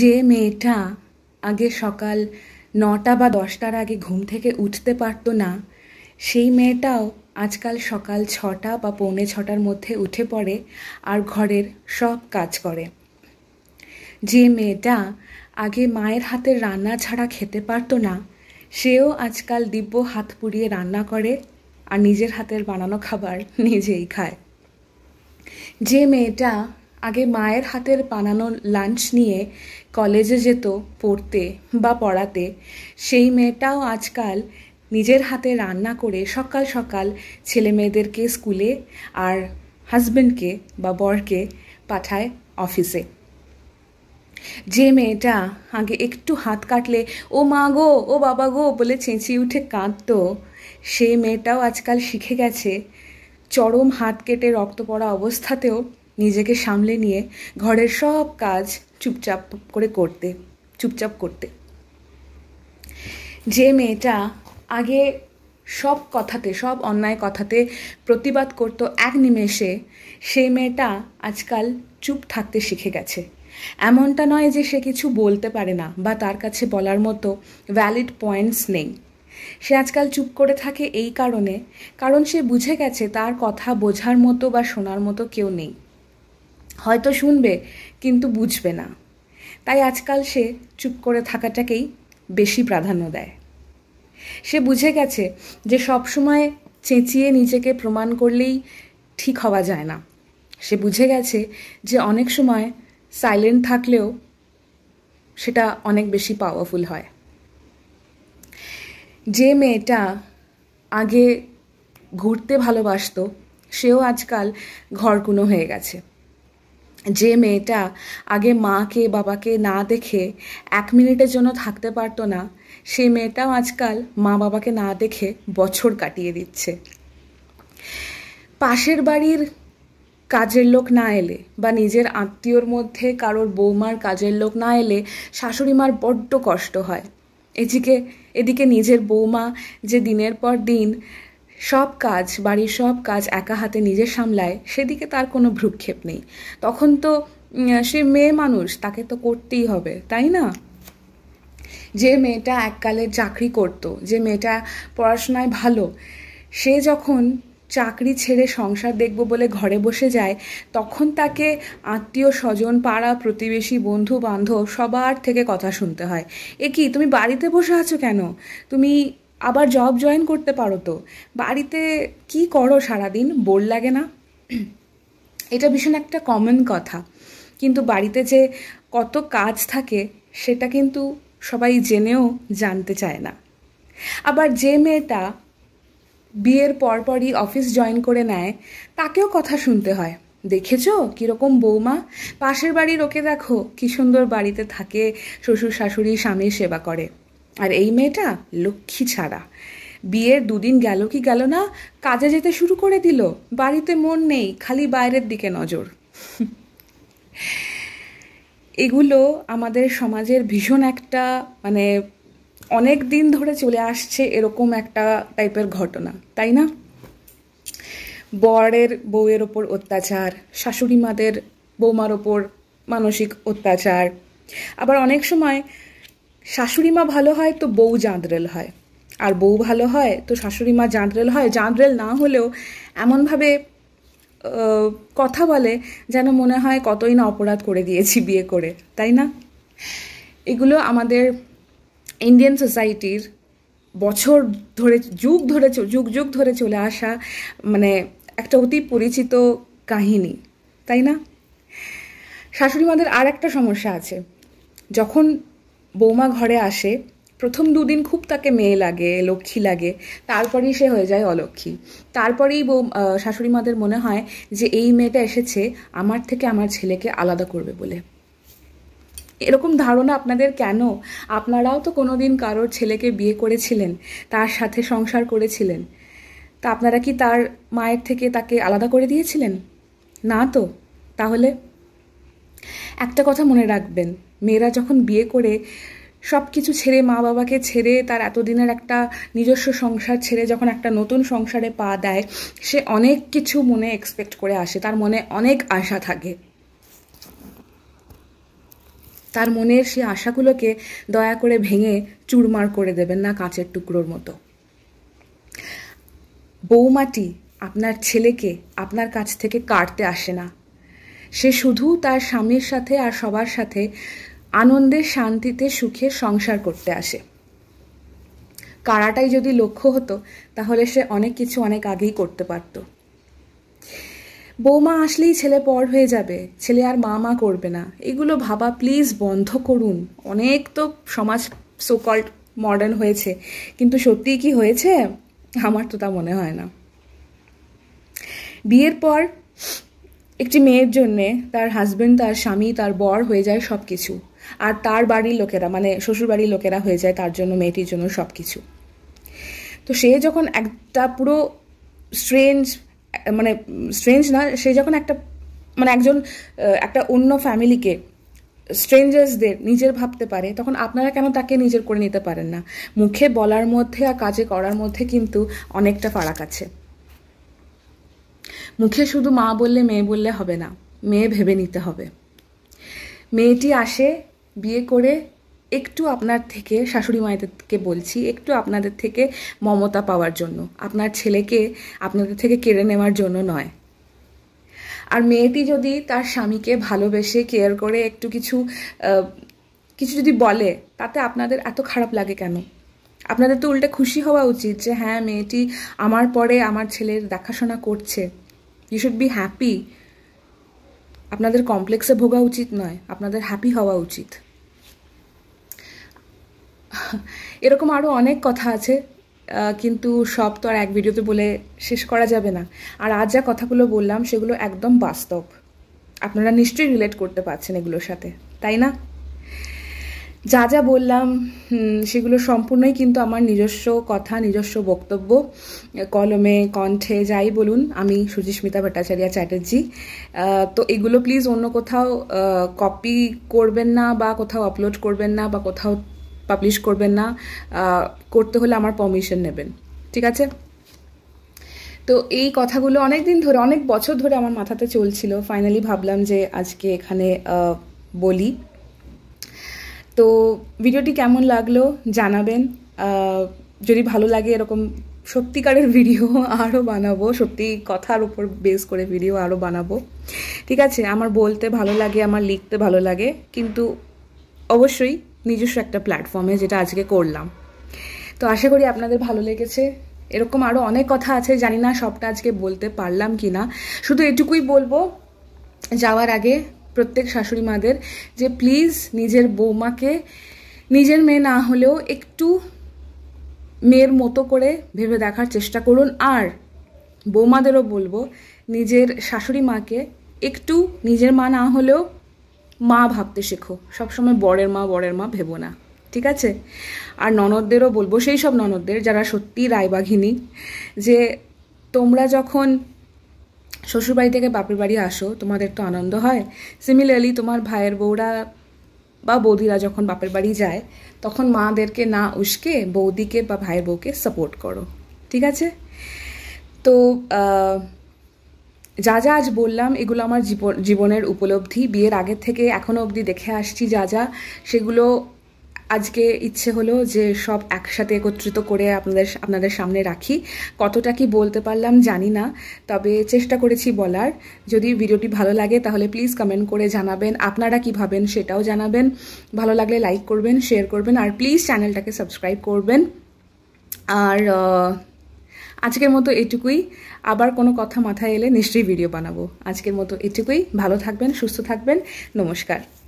যে মেয়েটা আগে সকাল নটা বা দশটার আগে ঘুম থেকে উঠতে পারত না সেই মেয়েটাও আজকাল সকাল ছটা বা পৌনে ছটার মধ্যে উঠে পড়ে আর ঘরের সব কাজ করে যে মেয়েটা আগে মায়ের হাতের রান্না ছাড়া খেতে পারতো না সেও আজকাল দিব্য হাত পুড়িয়ে রান্না করে আর নিজের হাতের বানানো খাবার নিজেই খায় যে মেয়েটা আগে মায়ের হাতের বানানো লাঞ্চ নিয়ে কলেজে যেত পড়তে বা পড়াতে সেই মেয়েটাও আজকাল নিজের হাতে রান্না করে সকাল সকাল ছেলে মেয়েদেরকে স্কুলে আর হাজব্যান্ডকে বা বরকে পাঠায় অফিসে যে মেয়েটা আগে একটু হাত কাটলে ও মা গো ও বাবা গো বলে চেঁচিয়ে উঠে কাঁদত সেই মেয়েটাও আজকাল শিখে গেছে চরম হাত কেটে রক্ত পড়া অবস্থাতেও নিজেকে সামলে নিয়ে ঘরের সব কাজ চুপচাপ করে করতে চুপচাপ করতে যে মেয়েটা আগে সব কথাতে সব অন্যায় কথাতে প্রতিবাদ করত এক নিমেষে সেই মেয়েটা আজকাল চুপ থাকতে শিখে গেছে এমনটা নয় যে সে কিছু বলতে পারে না বা তার কাছে বলার মতো ভ্যালিড পয়েন্টস নেই সে আজকাল চুপ করে থাকে এই কারণে কারণ সে বুঝে গেছে তার কথা বোঝার মতো বা শোনার মতো কেউ নেই হয়তো শুনবে কিন্তু বুঝবে না তাই আজকাল সে চুপ করে থাকাটাকেই বেশি প্রাধান্য দেয় সে বুঝে গেছে যে সবসময় চেঁচিয়ে নিজেকে প্রমাণ করলেই ঠিক হওয়া যায় না সে বুঝে গেছে যে অনেক সময় সাইলেন্ট থাকলেও সেটা অনেক বেশি পাওয়ারফুল হয় যে মেয়েটা আগে ঘুরতে ভালোবাসত সেও আজকাল ঘরকুনো হয়ে গেছে যে মেয়েটা আগে মাকে বাবাকে না দেখে এক মিনিটের জন্য থাকতে পারতো না সেই মেয়েটাও আজকাল মা বাবাকে না দেখে বছর কাটিয়ে দিচ্ছে পাশের বাড়ির কাজের লোক না এলে বা নিজের আত্মীয়র মধ্যে কারোর বৌমার কাজের লোক না এলে শাশুড়ি মার বড্ড কষ্ট হয় এদিকে এদিকে নিজের বৌমা যে দিনের পর দিন সব কাজ বাড়ির সব কাজ একা হাতে নিজে সামলায় সেদিকে তার কোনো ভ্রুক্ষেপ নেই তখন তো সে মেয়ে মানুষ তাকে তো করতেই হবে তাই না যে মেয়েটা এককালে চাকরি করত যে মেয়েটা পড়াশোনায় ভালো সে যখন চাকরি ছেড়ে সংসার দেখব বলে ঘরে বসে যায় তখন তাকে আত্মীয় স্বজন পাড়া প্রতিবেশী বন্ধু বান্ধব সবার থেকে কথা শুনতে হয় এ কি তুমি বাড়িতে বসে আছো কেন তুমি আবার জব জয়েন করতে পারো তো বাড়িতে কি করো সারাদিন বোর লাগে না এটা ভীষণ একটা কমন কথা কিন্তু বাড়িতে যে কত কাজ থাকে সেটা কিন্তু সবাই জেনেও জানতে চায় না আবার যে মেয়েটা বিয়ের পরপরই অফিস জয়েন করে নেয় তাকেও কথা শুনতে হয় দেখেছ কীরকম বৌমা পাশের বাড়ির ওকে দেখো কী সুন্দর বাড়িতে থাকে শ্বশুর শাশুড়ি স্বামীর সেবা করে আর এই মেয়েটা লক্ষ্মী ছাড়া বিয়ের দুদিন গেল কি গেল না কাজে যেতে শুরু করে দিল বাড়িতে মন নেই খালি বাইরের দিকে নজর এগুলো আমাদের সমাজের ভীষণ একটা মানে অনেক দিন ধরে চলে আসছে এরকম একটা টাইপের ঘটনা তাই না বরের বউয়ের ওপর অত্যাচার শাশুড়ি মাদের বৌমার ওপর মানসিক অত্যাচার আবার অনেক সময় শাশুড়ি মা ভালো হয় তো বউ জাঁদরেল হয় আর বউ ভালো হয় তো শাশুড়ি মা জাঁদরেল হয় জাঁদরেল না হলেও এমনভাবে কথা বলে যেন মনে হয় কতই না অপরাধ করে দিয়েছি বিয়ে করে তাই না এগুলো আমাদের ইন্ডিয়ান সোসাইটির বছর ধরে যুগ ধরে যুগ যুগ ধরে চলে আসা মানে একটা অতি পরিচিত কাহিনী তাই না শাশুড়ি মাদের আর একটা সমস্যা আছে যখন বৌমা ঘরে আসে প্রথম দুদিন খুব তাকে মেয়ে লাগে লক্ষ্মী লাগে তারপরেই সে হয়ে যায় অলক্ষ্মী তারপরেই বৌ শাশুড়ি মাদের মনে হয় যে এই মেয়েটা এসেছে আমার থেকে আমার ছেলেকে আলাদা করবে বলে এরকম ধারণা আপনাদের কেন আপনারাও তো কোনো দিন কারোর ছেলেকে বিয়ে করেছিলেন তার সাথে সংসার করেছিলেন তা আপনারা কি তার মায়ের থেকে তাকে আলাদা করে দিয়েছিলেন না তো তাহলে একটা কথা মনে রাখবেন মেয়েরা যখন বিয়ে করে সব কিছু ছেড়ে মা বাবাকে ছেড়ে তার এতদিনের একটা নিজস্ব সংসার ছেড়ে যখন একটা নতুন সংসারে পা দেয় সে অনেক কিছু মনে এক্সপেক্ট করে আসে তার মনে অনেক আশা থাকে তার মনের সেই আশাগুলোকে দয়া করে ভেঙে চুরমার করে দেবেন না কাঁচের টুকরোর মতো বৌমাটি আপনার ছেলেকে আপনার কাছ থেকে কাটতে আসে না সে শুধু তার স্বামীর সাথে আর সবার সাথে আনন্দে শান্তিতে সুখে সংসার করতে আসে কারাটাই যদি লক্ষ্য হতো তাহলে সে অনেক কিছু অনেক আগেই করতে পারত বৌমা আসলেই ছেলে পর হয়ে যাবে ছেলে আর মা মা করবে না এগুলো ভাবা প্লিজ বন্ধ করুন অনেক তো সমাজ সোকল্ড মডার্ন হয়েছে কিন্তু সত্যিই কি হয়েছে আমার তো তা মনে হয় না বিয়ের পর একটি মেয়ের জন্যে তার হাজব্যান্ড তার স্বামী তার বর হয়ে যায় সব কিছু আর তার বাড়ির লোকেরা মানে শ্বশুরবাড়ির লোকেরা হয়ে যায় তার জন্য মেয়েটির জন্য সব কিছু তো সে যখন একটা পুরো স্ট্রেঞ্জ মানে স্ট্রেঞ্জ না সে যখন একটা মানে একজন একটা অন্য ফ্যামিলিকে স্ট্রেঞ্জার্সদের নিজের ভাবতে পারে তখন আপনারা কেন তাকে নিজের করে নিতে পারেন না মুখে বলার মধ্যে আর কাজে করার মধ্যে কিন্তু অনেকটা ফারাক আছে মুখে শুধু মা বললে মেয়ে বললে হবে না মেয়ে ভেবে নিতে হবে মেয়েটি আসে বিয়ে করে একটু আপনার থেকে শাশুড়ি মায়েদেরকে বলছি একটু আপনাদের থেকে মমতা পাওয়ার জন্য আপনার ছেলেকে আপনাদের থেকে কেড়ে নেওয়ার জন্য নয় আর মেয়েটি যদি তার স্বামীকে ভালোবেসে কেয়ার করে একটু কিছু কিছু যদি বলে তাতে আপনাদের এত খারাপ লাগে কেন আপনাদের তো উল্টে খুশি হওয়া উচিত যে হ্যাঁ মেয়েটি আমার পরে আমার ছেলের দেখাশোনা করছে ইউ শুড বি হ্যাপি আপনাদের কমপ্লেক্সে ভোগা উচিত নয় আপনাদের হ্যাপি হওয়া উচিত এরকম আরও অনেক কথা আছে কিন্তু সব তো আর এক ভিডিওতে বলে শেষ করা যাবে না আর আজ যা কথাগুলো বললাম সেগুলো একদম বাস্তব আপনারা নিশ্চয়ই রিলেট করতে পারছেন এগুলোর সাথে তাই না যা যা বললাম সেগুলো সম্পূর্ণই কিন্তু আমার নিজস্ব কথা নিজস্ব বক্তব্য কলমে কণ্ঠে যাই বলুন আমি সুজিস্মিতা ভট্টাচার্য চ্যাটার্জি তো এগুলো প্লিজ অন্য কোথাও কপি করবেন না বা কোথাও আপলোড করবেন না বা কোথাও পাবলিশ করবেন না করতে হলে আমার পারমিশন নেবেন ঠিক আছে তো এই কথাগুলো অনেক দিন ধরে অনেক বছর ধরে আমার মাথাতে চলছিল ফাইনালি ভাবলাম যে আজকে এখানে বলি তো ভিডিওটি কেমন লাগলো জানাবেন যদি ভালো লাগে এরকম সত্যিকারের ভিডিও আরও বানাবো সত্যি কথার উপর বেস করে ভিডিও আরও বানাবো ঠিক আছে আমার বলতে ভালো লাগে আমার লিখতে ভালো লাগে কিন্তু অবশ্যই নিজস্ব একটা প্ল্যাটফর্মে যেটা আজকে করলাম তো আশা করি আপনাদের ভালো লেগেছে এরকম আরও অনেক কথা আছে জানি না সবটা আজকে বলতে পারলাম কি না শুধু এটুকুই বলবো যাওয়ার আগে প্রত্যেক শাশুড়ি মাদের যে প্লিজ নিজের বৌমাকে নিজের মেয়ে না হলেও একটু মেয়ের মতো করে ভেবে দেখার চেষ্টা করুন আর বৌমাদেরও বলবো নিজের শাশুড়ি মাকে একটু নিজের মা না হলেও মা ভাবতে শেখো সবসময় বরের মা বরের মা ভেবো না ঠিক আছে আর ননদদেরও বলবো সেই সব ননদদের যারা সত্যি রায়বাঘিনী যে তোমরা যখন শ্বশুরবাড়ি থেকে বাপের বাড়ি আসো তোমাদের তো আনন্দ হয় সিমিলারলি তোমার ভাইয়ের বউরা বা বৌদিরা যখন বাপের বাড়ি যায় তখন মাদেরকে না উস্কে বৌদিকে বা ভাইয়ের বউকে সাপোর্ট করো ঠিক আছে তো যা যা আজ বললাম এগুলো আমার জীবনের উপলব্ধি বিয়ের আগের থেকে এখনও অবধি দেখে আসছি যা যা সেগুলো আজকে ইচ্ছে হলো যে সব একসাথে একত্রিত করে আপনাদের আপনাদের সামনে রাখি কতটা কি বলতে পারলাম জানি না তবে চেষ্টা করেছি বলার যদি ভিডিওটি ভালো লাগে তাহলে প্লিজ কমেন্ট করে জানাবেন আপনারা কি ভাবেন সেটাও জানাবেন ভালো লাগলে লাইক করবেন শেয়ার করবেন আর প্লিজ চ্যানেলটাকে সাবস্ক্রাইব করবেন আর আজকের মতো এটুকুই আবার কোনো কথা মাথায় এলে নিশ্চয়ই ভিডিও বানাবো আজকের মতো এটুকুই ভালো থাকবেন সুস্থ থাকবেন নমস্কার